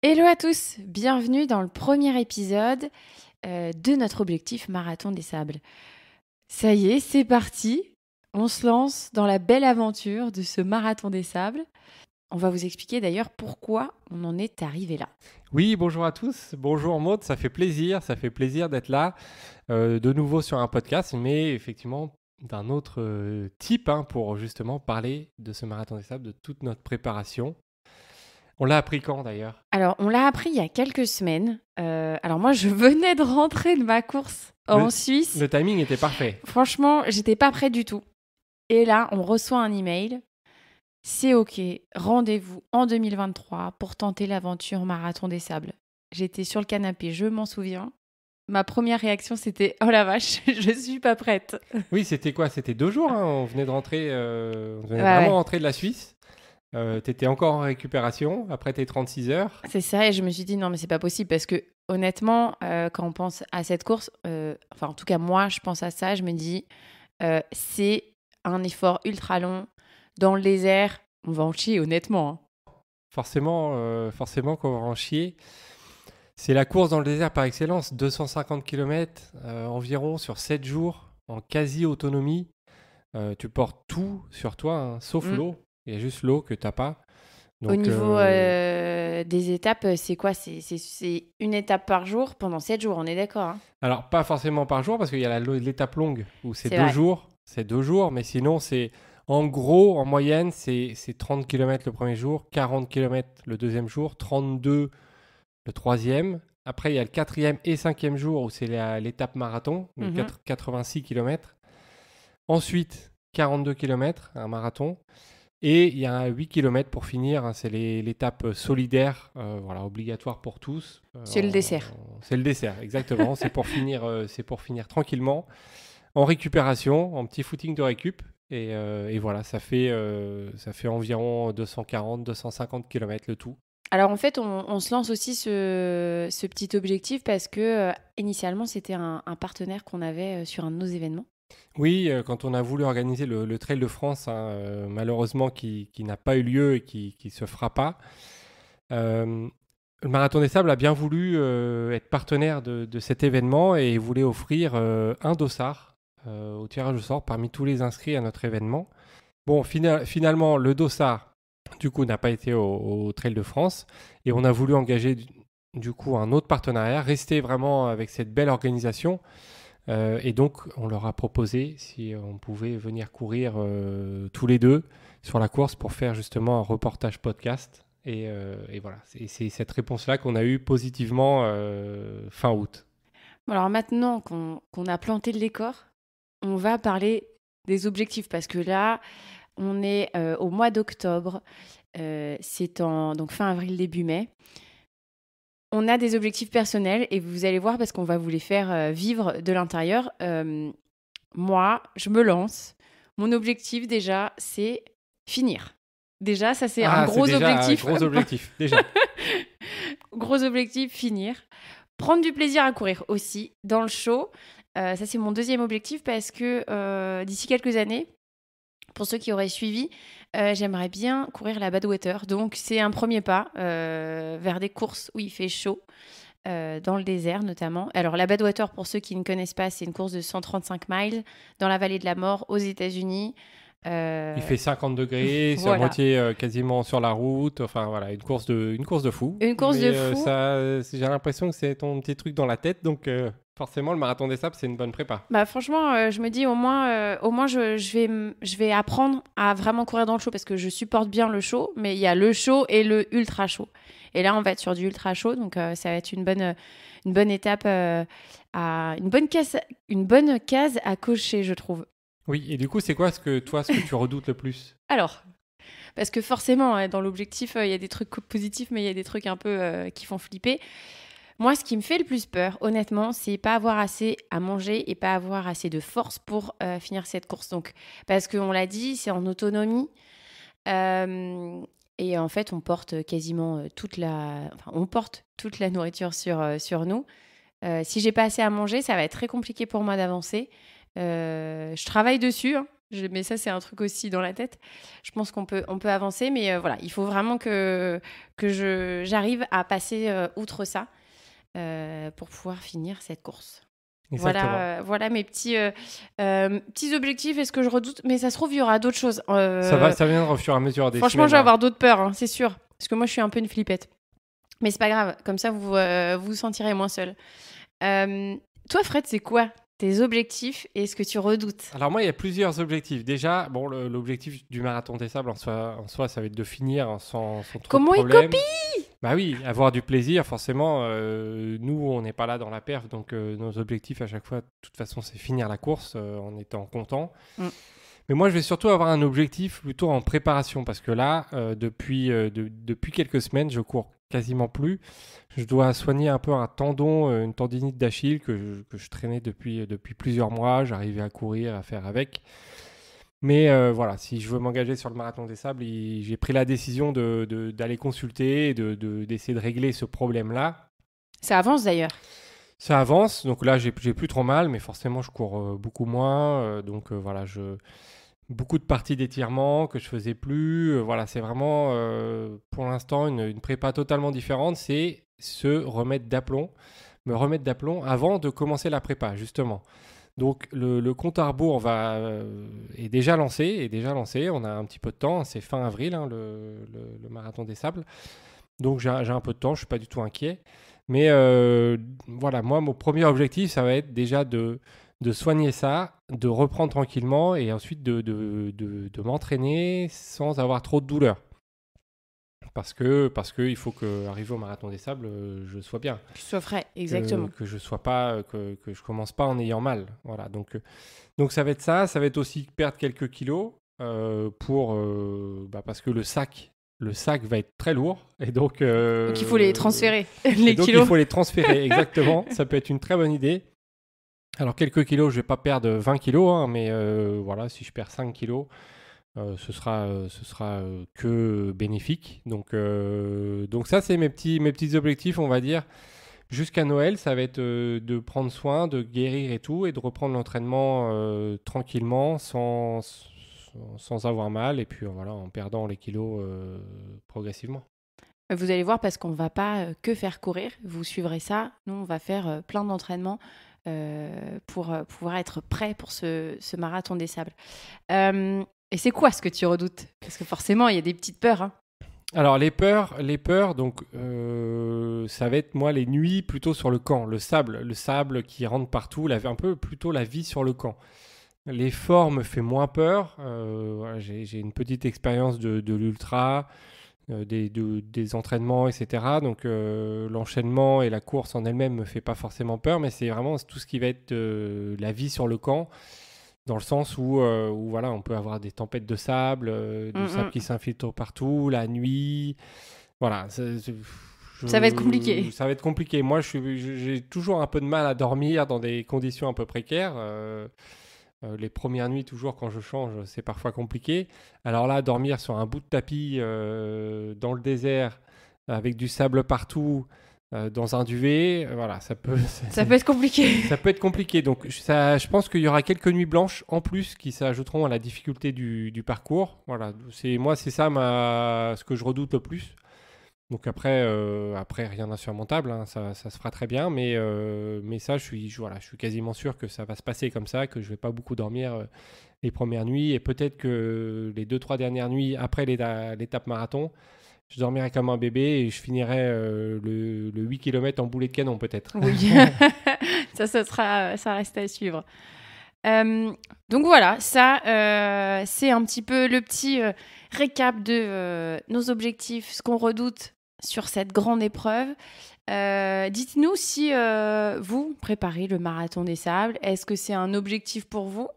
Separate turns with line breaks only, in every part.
Hello à tous, bienvenue dans le premier épisode euh, de notre objectif Marathon des Sables. Ça y est, c'est parti, on se lance dans la belle aventure de ce Marathon des Sables. On va vous expliquer d'ailleurs pourquoi on en est arrivé là.
Oui, bonjour à tous, bonjour Maud, ça fait plaisir, ça fait plaisir d'être là euh, de nouveau sur un podcast, mais effectivement d'un autre euh, type hein, pour justement parler de ce Marathon des Sables, de toute notre préparation on l'a appris quand d'ailleurs
Alors, on l'a appris il y a quelques semaines. Euh, alors, moi, je venais de rentrer de ma course en Suisse. Le
timing était parfait.
Franchement, j'étais pas prête du tout. Et là, on reçoit un email. C'est OK, rendez-vous en 2023 pour tenter l'aventure Marathon des Sables. J'étais sur le canapé, je m'en souviens. Ma première réaction, c'était
Oh la vache, je suis pas prête. Oui, c'était quoi C'était deux jours. Hein on venait de rentrer, euh, vraiment rentrer de la Suisse tu euh, t'étais encore en récupération après tes 36 heures.
C'est ça, et je me suis dit non, mais c'est pas possible parce que honnêtement, euh, quand on pense à cette course, euh, enfin en tout cas moi, je pense à ça, je me dis c'est un effort ultra long dans le désert, on va en chier honnêtement. Hein.
Forcément, forcément qu'on va en chier. C'est la course dans le désert par excellence, 250 km environ sur 7 jours en quasi autonomie. tu portes tout sur toi, hein, sauf mm. l'eau il y a juste l'eau que tu n'as pas. Au niveau euh,
euh, des étapes, euh, c'est quoi C'est une étape par jour pendant 7 jours, on est d'accord hein?
Alors, pas forcément par jour, parce qu'il y a l'étape longue où c'est deux jours. C'est deux jours, mais sinon, c'est en gros, en moyenne, c'est 30 km le premier jour, 40 km le deuxième jour, 32 le troisième. Après, il y a le quatrième et cinquième jour où c'est l'étape marathon, 86 mhm. km. Ensuite, 42 km, un marathon. Et il y a 8 km pour finir, hein, c'est l'étape solidaire, euh, voilà, obligatoire pour tous. Euh, c'est le dessert. C'est le dessert, exactement. c'est pour, finir, euh, c'est pour finir tranquillement, en récupération, en petit footing de récup. Et, voilà, ça fait, ça fait environ 240-250 km le tout.
Alors en fait, on, se lance aussi ce, petit objectif parce que initialement, c'était un partenaire qu'on avait sur un de nos événements.
Oui, euh, quand on a voulu organiser le, Trail de France, hein, euh, malheureusement qui, n'a pas eu lieu et qui ne se fera pas, euh, le Marathon des Sables a bien voulu être partenaire de, cet événement et voulait offrir un dossard au tirage au sort parmi tous les inscrits à notre événement. Bon, finalement, le dossard, du coup, n'a pas été au, Trail de France et on a voulu engager, du coup, un autre partenariat, rester vraiment avec cette belle organisation. Euh, et donc, on leur a proposé si on pouvait venir courir euh, tous les deux sur la course pour faire justement un reportage podcast. Et, euh, voilà, c'est cette réponse-là qu'on a eue positivement fin août.
Alors maintenant qu'on a planté le décor, on va parler des objectifs parce que là, on est au mois d'octobre, c'est en donc fin avril, début mai on a des objectifs personnels et vous allez voir parce qu'on va vous les faire euh, vivre de l'intérieur. Euh, moi, je me lance. Mon objectif déjà, c'est finir. Déjà, ça c'est un ah, gros déjà objectif. Un gros objectif, déjà. gros objectif, finir. Prendre du plaisir à courir aussi dans le show. Euh, ça c'est mon deuxième objectif parce que d'ici quelques années, pour ceux qui auraient suivi, euh, j'aimerais bien courir la Badwater. Donc, c'est un premier pas euh, vers des courses où il fait chaud, euh, dans le désert notamment. Alors, la Badwater, pour ceux qui ne connaissent pas, c'est une course de 135 miles dans la vallée de la mort aux États-Unis. Il euh, fait 50
degrés, c'est à moitié euh, quasiment sur la route. Enfin voilà, une course de, une course de fou. Une course de euh, fou. j'ai l'impression que c'est ton petit truc dans la tête, donc forcément le marathon des sables c'est une bonne prépa.
Bah franchement, je me dis au moins, au moins je, vais, je vais apprendre à vraiment courir dans le chaud parce que je supporte bien le chaud, mais il y a le chaud et le ultra chaud. Et là, on va être sur du ultra chaud, donc ça va être une bonne, une bonne étape, à, une, bonne case, une bonne case à cocher, je trouve.
Oui, et du coup, c'est quoi ce que toi, ce que tu redoutes le plus
Alors, parce que forcément, dans l'objectif, euh, il y a des trucs positifs, mais il y a des trucs un peu euh, qui font flipper. Moi, ce qui me fait le plus peur, honnêtement, c'est pas avoir assez à manger et pas avoir assez de force pour euh, finir cette course. Donc, parce qu'on l'a dit, c'est en autonomie. et en fait, on porte quasiment toute la, on porte toute la nourriture sur, nous. si j'ai pas assez à manger, ça va être très compliqué pour moi d'avancer. Euh, je travaille dessus, hein. mais ça c'est un truc aussi dans la tête. Je pense qu'on peut, on peut avancer, mais euh, voilà, il faut vraiment que, que j'arrive à passer euh, outre ça pour pouvoir finir cette course. Voilà, voilà mes petits, petits objectifs et ce que je redoute. Mais ça se trouve, il y aura d'autres choses. ça va, ça viendra au fur et à mesure des Franchement, je vais avoir d'autres peurs, hein, c'est sûr. Parce que moi, je suis un peu une flippette. Mais c'est pas grave, comme ça, vous vous, vous sentirez moins seul. toi, Fred, c'est quoi tes objectifs et ce que tu redoutes
Alors moi, il y a plusieurs objectifs. Déjà, bon, l'objectif du marathon des sables en soi, en soi, ça va être de finir sans, sans trop Comment il copie Bah oui, avoir du plaisir, forcément. Euh, nous, on n'est pas là dans la perf, donc euh, nos objectifs à chaque fois, de toute façon, c'est finir la course euh, en étant content. Mm. Mais moi, je vais surtout avoir un objectif plutôt en préparation, parce que là, depuis, depuis quelques semaines, je cours quasiment plus. Je dois soigner un peu un tendon, euh, une tendinite d'Achille que je, traînais depuis, euh, depuis plusieurs mois. J'arrivais à courir, à faire avec. Mais euh, voilà, si je veux m'engager sur le marathon des sables, j'ai pris la décision d'aller de, consulter d'essayer de, régler ce problème-là.
Ça avance d'ailleurs
Ça avance, donc là j'ai plus trop mal, mais forcément je cours beaucoup moins. donc voilà, je, beaucoup de parties d'étirement que je faisais plus. Euh, voilà, c'est vraiment euh, pour l'instant une, prépa totalement différente. C'est se remettre d'aplomb, me remettre d'aplomb avant de commencer la prépa, justement. Donc le, compte à rebours va, euh, est déjà lancé, et déjà lancé. On a un petit peu de temps, hein, c'est fin avril, hein, le, le, marathon des sables. Donc j'ai un peu de temps, je suis pas du tout inquiet. Mais voilà, moi mon premier objectif, ça va être déjà de de soigner ça, de reprendre tranquillement et ensuite de, de, m'entraîner sans avoir trop de douleur. Parce que parce que il faut que arrivé au marathon des sables, euh, je sois bien. Que je sois frais, exactement. Que, je sois pas que, je commence pas en ayant mal. Voilà. Donc euh, donc ça va être ça, ça va être aussi perdre quelques kilos euh, pour bah, parce que le sac le sac va être très lourd et donc, il faut les transférer les kilos. Il faut les transférer exactement. ça peut être une très bonne idée. Alors, quelques kilos, je ne vais pas perdre 20 kilos, hein, mais euh, voilà, si je perds 5 kilos, euh, ce sera, euh, ce sera que bénéfique. Donc, donc ça, c'est mes petits, mes petits objectifs, on va dire. Jusqu'à Noël, ça va être de prendre soin, de guérir et tout, et de reprendre l'entraînement tranquillement, sans, sans, avoir mal, et puis voilà, en perdant les kilos progressivement.
Vous allez voir parce qu'on ne va pas que faire courir, vous suivrez ça. Nous, on va faire plein d'entraînements euh, pour euh, pouvoir être prêt pour ce, marathon des sables. Euh, et c'est quoi ce que tu redoutes Parce que forcément, il y a des petites peurs. Hein.
Alors les peurs, les peurs, donc ça va être moi les nuits plutôt sur le camp, le sable, le sable qui rentre partout, la, un peu plutôt la vie sur le camp. Les formes fait moins peur. j'ai, une petite expérience de l'ultra. Euh, des, des, entraînements, etc. Donc euh, l'enchaînement et la course en elle-même me fait pas forcément peur, mais c'est vraiment tout ce qui va être euh, la vie sur le camp, dans le sens où, voilà, on peut avoir des tempêtes de sable, du sable qui s'infiltre partout, la nuit, voilà. ça va être compliqué. Ça va être compliqué. Moi, j'ai toujours un peu de mal à dormir dans des conditions un peu précaires. Euh, les premières nuits, toujours quand je change, c'est parfois compliqué. Alors là, dormir sur un bout de tapis euh, dans le désert, avec du sable partout, euh, dans un duvet, voilà, ça peut. Ça, peut être compliqué. ça peut être compliqué. Donc, ça, je pense qu'il y aura quelques nuits blanches en plus qui s'ajouteront à la difficulté du, parcours. Voilà, c'est moi, c'est ça ce que je redoute le plus. Donc après, euh, après rien d'insurmontable, hein, ça, ça, se fera très bien, mais, euh, mais ça, je suis, je suis quasiment sûr que ça va se passer comme ça, que je vais pas beaucoup dormir euh, les premières nuits, et peut-être que les deux, trois dernières nuits après l'étape marathon, je dormirai comme un bébé et je finirai le, le, 8 km en boulet de canon peut-être. Oui,
ça, ça, sera, ça reste à suivre. donc voilà, ça, c'est un petit peu le petit récap de nos objectifs, ce qu'on redoute, sur cette grande épreuve. Euh, dites-nous si euh, vous préparez le marathon des sables. Est-ce que c'est un objectif pour vous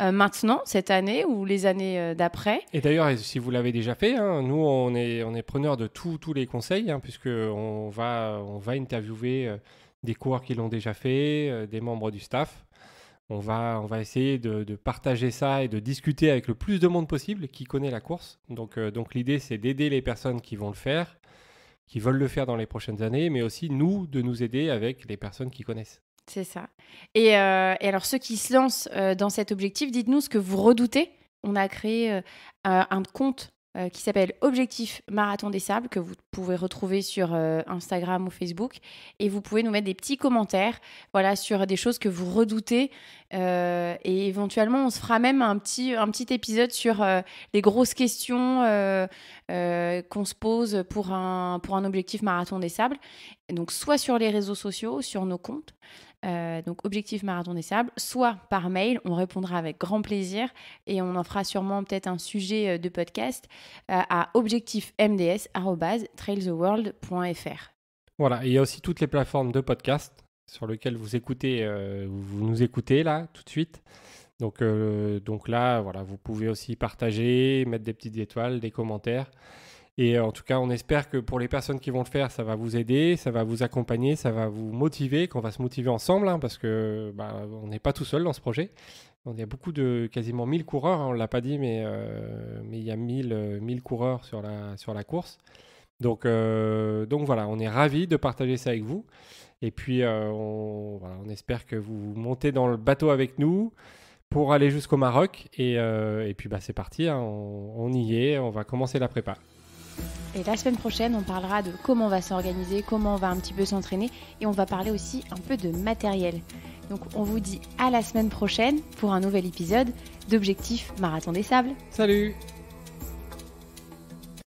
euh, maintenant, cette année ou les années d'après
Et d'ailleurs, si vous l'avez déjà fait, hein, nous, on est, on preneurs de tous les conseils, hein, puisqu'on va, on va interviewer des coureurs qui l'ont déjà fait, des membres du staff. On va, on va essayer de, partager ça et de discuter avec le plus de monde possible qui connaît la course. donc l'idée, c'est d'aider les personnes qui vont le faire qui veulent le faire dans les prochaines années, mais aussi nous, de nous aider avec les personnes qui connaissent.
C'est ça. Et, euh, alors, ceux qui se lancent euh, dans cet objectif, dites-nous ce que vous redoutez. On a créé euh, un compte euh, qui s'appelle Objectif Marathon des Sables, que vous pouvez retrouver sur euh, Instagram ou Facebook. Et vous pouvez nous mettre des petits commentaires voilà, sur des choses que vous redoutez. Euh, et éventuellement, on se fera même un petit, un petit épisode sur les grosses questions qu'on se pose pour un, pour un objectif Marathon des Sables. donc, soit sur les réseaux sociaux, sur nos comptes. Euh, donc objectif marathon des sables, soit par mail, on répondra avec grand plaisir et on en fera sûrement peut-être un sujet euh, de podcast euh, à objectifmds.trailtheworld.fr.
Voilà, il y a aussi toutes les plateformes de podcast sur lesquelles vous écoutez, vous nous écoutez là tout de suite. Donc, donc là, voilà, vous pouvez aussi partager, mettre des petites étoiles, des commentaires. Et euh, en tout cas, on espère que pour les personnes qui vont le faire, ça va vous aider, ça va vous accompagner, ça va vous motiver, qu'on va se motiver ensemble, hein, parce que bah, on n'est pas tout seul dans ce projet. Il y a beaucoup de quasiment 1000 coureurs, hein, on ne l'a pas dit, mais euh, mais il y a 1000, euh, coureurs sur la, sur la course. Donc, donc voilà, on est ravis de partager ça avec vous. Et puis, on, espère que vous montez dans le bateau avec nous pour aller jusqu'au Maroc. Et, puis, bah, c'est parti, hein, on y est, on va commencer la prépa.
Et la semaine prochaine, on parlera de comment on va s'organiser, comment on va un petit peu s'entraîner et on va parler aussi un peu de matériel. Donc on vous dit à la semaine prochaine pour un nouvel épisode d'Objectif Marathon des Sables. Salut